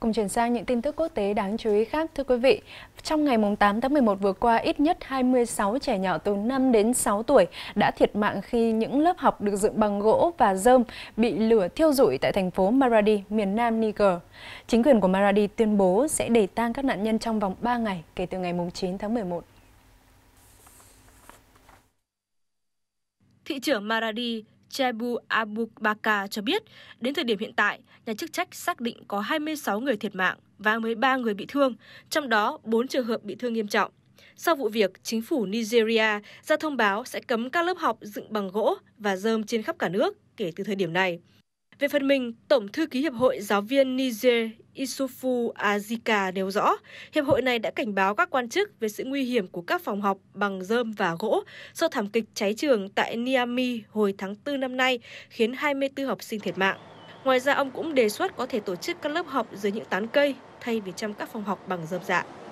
Cùng chuyển sang những tin tức quốc tế đáng chú ý khác, thưa quý vị. Trong ngày 8 tháng 11 vừa qua, ít nhất 26 trẻ nhỏ từ 5 đến 6 tuổi đã thiệt mạng khi những lớp học được dựng bằng gỗ và rơm bị lửa thiêu rụi tại thành phố Maradi, miền nam Niger. Chính quyền của Maradi tuyên bố sẽ đẩy tang các nạn nhân trong vòng 3 ngày kể từ ngày 9 tháng 11. Thị trưởng Maradi Chebu Abubakar cho biết, đến thời điểm hiện tại, nhà chức trách xác định có 26 người thiệt mạng và 13 người bị thương, trong đó 4 trường hợp bị thương nghiêm trọng. Sau vụ việc, chính phủ Nigeria ra thông báo sẽ cấm các lớp học dựng bằng gỗ và dơm trên khắp cả nước kể từ thời điểm này. Về phần mình, Tổng thư ký Hiệp hội Giáo viên Niger Isufu Azika nêu rõ, hiệp hội này đã cảnh báo các quan chức về sự nguy hiểm của các phòng học bằng dơm và gỗ sau thảm kịch cháy trường tại Niamey hồi tháng 4 năm nay, khiến 24 học sinh thiệt mạng. Ngoài ra, ông cũng đề xuất có thể tổ chức các lớp học dưới những tán cây thay vì trong các phòng học bằng dơm dạ.